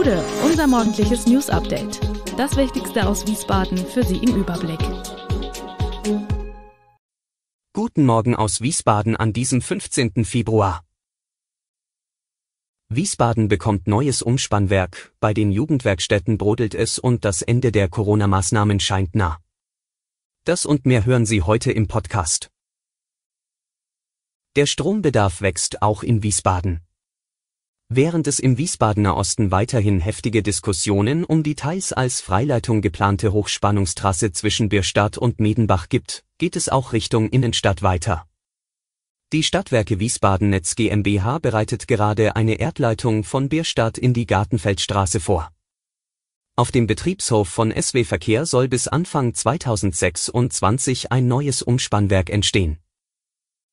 Gude, unser morgendliches News Update. Das Wichtigste aus Wiesbaden für Sie im Überblick. Guten Morgen aus Wiesbaden an diesem 15. Februar. Wiesbaden bekommt neues Umspannwerk, bei den Jugendwerkstätten brodelt es und das Ende der Corona-Maßnahmen scheint nah. Das und mehr hören Sie heute im Podcast. Der Strombedarf wächst auch in Wiesbaden. Während es im Wiesbadener Osten weiterhin heftige Diskussionen um die teils als Freileitung geplante Hochspannungstrasse zwischen Bierstadt und Medenbach gibt, geht es auch Richtung Innenstadt weiter. Die Stadtwerke Wiesbaden Netz GmbH bereitet gerade eine Erdleitung von Bierstadt in die Gartenfeldstraße vor. Auf dem Betriebshof von SW Verkehr soll bis Anfang 2026 ein neues Umspannwerk entstehen.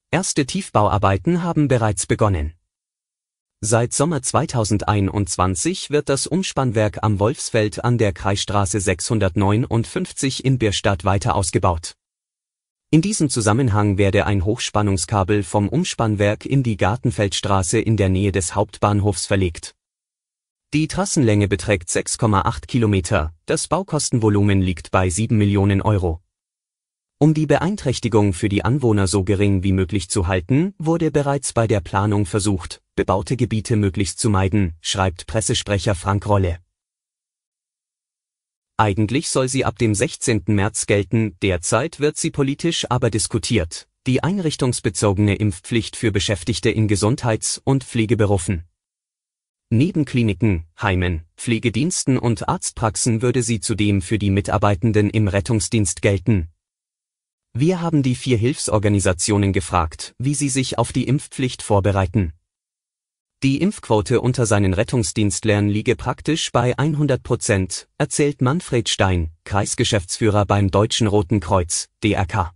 Erste Tiefbauarbeiten haben bereits begonnen. Seit Sommer 2021 wird das Umspannwerk am Wolfsfeld an der Kreisstraße 659 in Bierstadt weiter ausgebaut. In diesem Zusammenhang werde ein Hochspannungskabel vom Umspannwerk in die Gartenfeldstraße in der Nähe des Hauptbahnhofs verlegt. Die Trassenlänge beträgt 6,8 Kilometer, das Baukostenvolumen liegt bei 7 Millionen Euro um die Beeinträchtigung für die Anwohner so gering wie möglich zu halten, wurde bereits bei der Planung versucht, bebaute Gebiete möglichst zu meiden, schreibt Pressesprecher Frank Rolle. Eigentlich soll sie ab dem 16. März gelten, derzeit wird sie politisch aber diskutiert. Die einrichtungsbezogene Impfpflicht für Beschäftigte in Gesundheits- und Pflegeberufen. Neben Kliniken, Heimen, Pflegediensten und Arztpraxen würde sie zudem für die Mitarbeitenden im Rettungsdienst gelten, wir haben die vier Hilfsorganisationen gefragt, wie sie sich auf die Impfpflicht vorbereiten. Die Impfquote unter seinen Rettungsdienstlern liege praktisch bei 100 Prozent, erzählt Manfred Stein, Kreisgeschäftsführer beim Deutschen Roten Kreuz, DRK.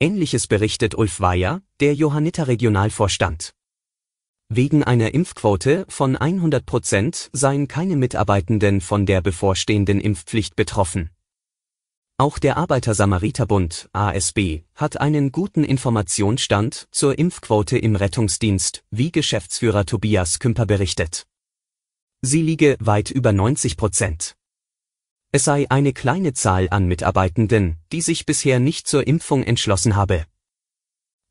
Ähnliches berichtet Ulf Weyer, der Johanniter Regionalvorstand. Wegen einer Impfquote von 100 Prozent seien keine Mitarbeitenden von der bevorstehenden Impfpflicht betroffen. Auch der Arbeitersamariterbund ASB, hat einen guten Informationsstand zur Impfquote im Rettungsdienst, wie Geschäftsführer Tobias Kümper berichtet. Sie liege weit über 90 Prozent. Es sei eine kleine Zahl an Mitarbeitenden, die sich bisher nicht zur Impfung entschlossen habe.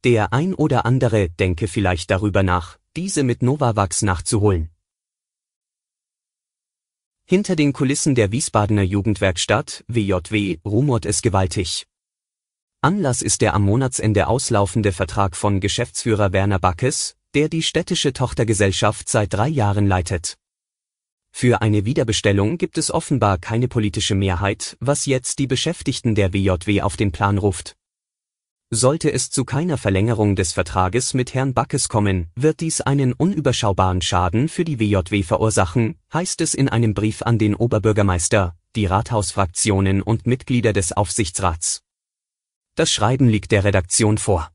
Der ein oder andere denke vielleicht darüber nach, diese mit Novavax nachzuholen. Hinter den Kulissen der Wiesbadener Jugendwerkstatt, WJW, rumort es gewaltig. Anlass ist der am Monatsende auslaufende Vertrag von Geschäftsführer Werner Backes, der die städtische Tochtergesellschaft seit drei Jahren leitet. Für eine Wiederbestellung gibt es offenbar keine politische Mehrheit, was jetzt die Beschäftigten der WJW auf den Plan ruft. Sollte es zu keiner Verlängerung des Vertrages mit Herrn Backes kommen, wird dies einen unüberschaubaren Schaden für die WJW verursachen, heißt es in einem Brief an den Oberbürgermeister, die Rathausfraktionen und Mitglieder des Aufsichtsrats. Das Schreiben liegt der Redaktion vor.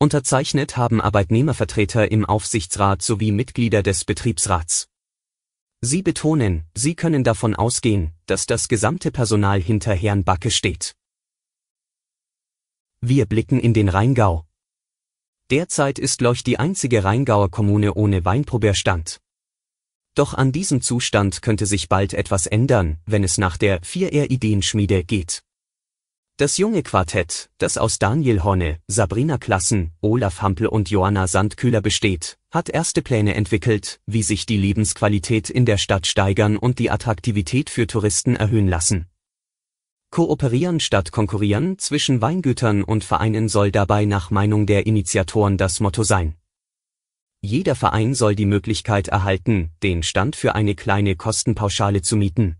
Unterzeichnet haben Arbeitnehmervertreter im Aufsichtsrat sowie Mitglieder des Betriebsrats. Sie betonen, sie können davon ausgehen, dass das gesamte Personal hinter Herrn Backe steht. Wir blicken in den Rheingau. Derzeit ist Leuch die einzige Rheingauer Kommune ohne Weinproberstand. Doch an diesem Zustand könnte sich bald etwas ändern, wenn es nach der 4R-Ideenschmiede geht. Das junge Quartett, das aus Daniel Horne, Sabrina Klassen, Olaf Hampel und Johanna Sandkühler besteht, hat erste Pläne entwickelt, wie sich die Lebensqualität in der Stadt steigern und die Attraktivität für Touristen erhöhen lassen. Kooperieren statt Konkurrieren zwischen Weingütern und Vereinen soll dabei nach Meinung der Initiatoren das Motto sein. Jeder Verein soll die Möglichkeit erhalten, den Stand für eine kleine Kostenpauschale zu mieten.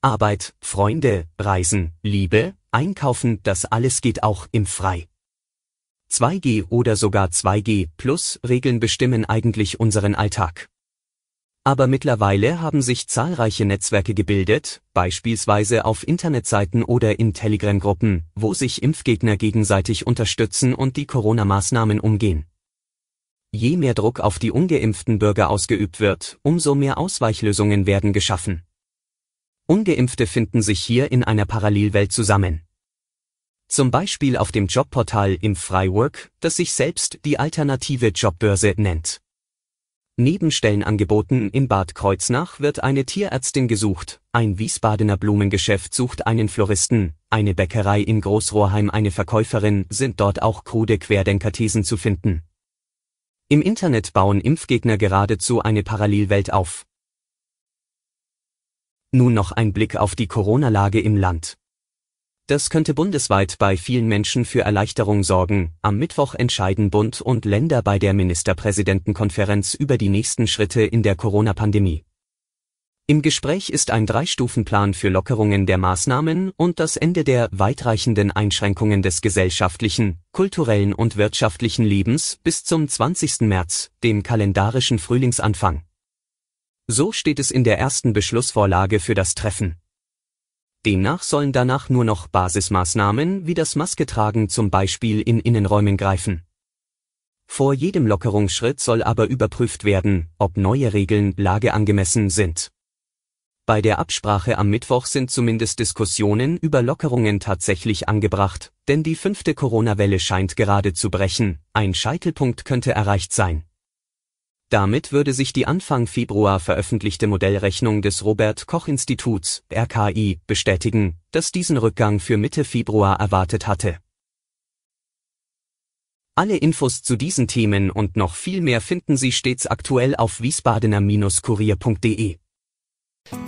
Arbeit, Freunde, Reisen, Liebe, Einkaufen, das alles geht auch im Frei. 2G oder sogar 2G plus Regeln bestimmen eigentlich unseren Alltag aber mittlerweile haben sich zahlreiche Netzwerke gebildet, beispielsweise auf Internetseiten oder in Telegram-Gruppen, wo sich Impfgegner gegenseitig unterstützen und die Corona-Maßnahmen umgehen. Je mehr Druck auf die ungeimpften Bürger ausgeübt wird, umso mehr Ausweichlösungen werden geschaffen. Ungeimpfte finden sich hier in einer Parallelwelt zusammen. Zum Beispiel auf dem Jobportal im Freiwork, das sich selbst die alternative Jobbörse nennt. Neben Stellenangeboten in Bad Kreuznach wird eine Tierärztin gesucht, ein Wiesbadener Blumengeschäft sucht einen Floristen, eine Bäckerei in Großrohrheim eine Verkäuferin, sind dort auch krude Querdenkerthesen zu finden. Im Internet bauen Impfgegner geradezu eine Parallelwelt auf. Nun noch ein Blick auf die Corona-Lage im Land. Das könnte bundesweit bei vielen Menschen für Erleichterung sorgen. Am Mittwoch entscheiden Bund und Länder bei der Ministerpräsidentenkonferenz über die nächsten Schritte in der Corona-Pandemie. Im Gespräch ist ein Drei-Stufen-Plan für Lockerungen der Maßnahmen und das Ende der weitreichenden Einschränkungen des gesellschaftlichen, kulturellen und wirtschaftlichen Lebens bis zum 20. März, dem kalendarischen Frühlingsanfang. So steht es in der ersten Beschlussvorlage für das Treffen. Demnach sollen danach nur noch Basismaßnahmen wie das Masketragen zum Beispiel in Innenräumen greifen. Vor jedem Lockerungsschritt soll aber überprüft werden, ob neue Regeln lageangemessen sind. Bei der Absprache am Mittwoch sind zumindest Diskussionen über Lockerungen tatsächlich angebracht, denn die fünfte Corona-Welle scheint gerade zu brechen, ein Scheitelpunkt könnte erreicht sein. Damit würde sich die Anfang Februar veröffentlichte Modellrechnung des Robert Koch Instituts RKI bestätigen, das diesen Rückgang für Mitte Februar erwartet hatte. Alle Infos zu diesen Themen und noch viel mehr finden Sie stets aktuell auf wiesbadener-kurier.de.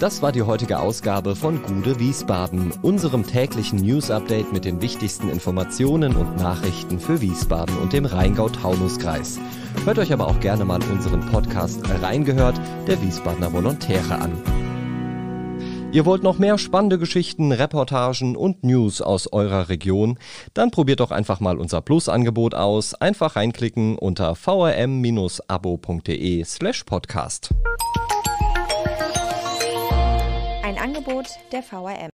Das war die heutige Ausgabe von Gude Wiesbaden, unserem täglichen News-Update mit den wichtigsten Informationen und Nachrichten für Wiesbaden und dem Rheingau-Taunus-Kreis. Hört euch aber auch gerne mal unseren Podcast Reingehört der Wiesbadener Volontäre an. Ihr wollt noch mehr spannende Geschichten, Reportagen und News aus eurer Region? Dann probiert doch einfach mal unser Plus-Angebot aus. Einfach reinklicken unter vrm-abo.de slash podcast. Angebot der VRM.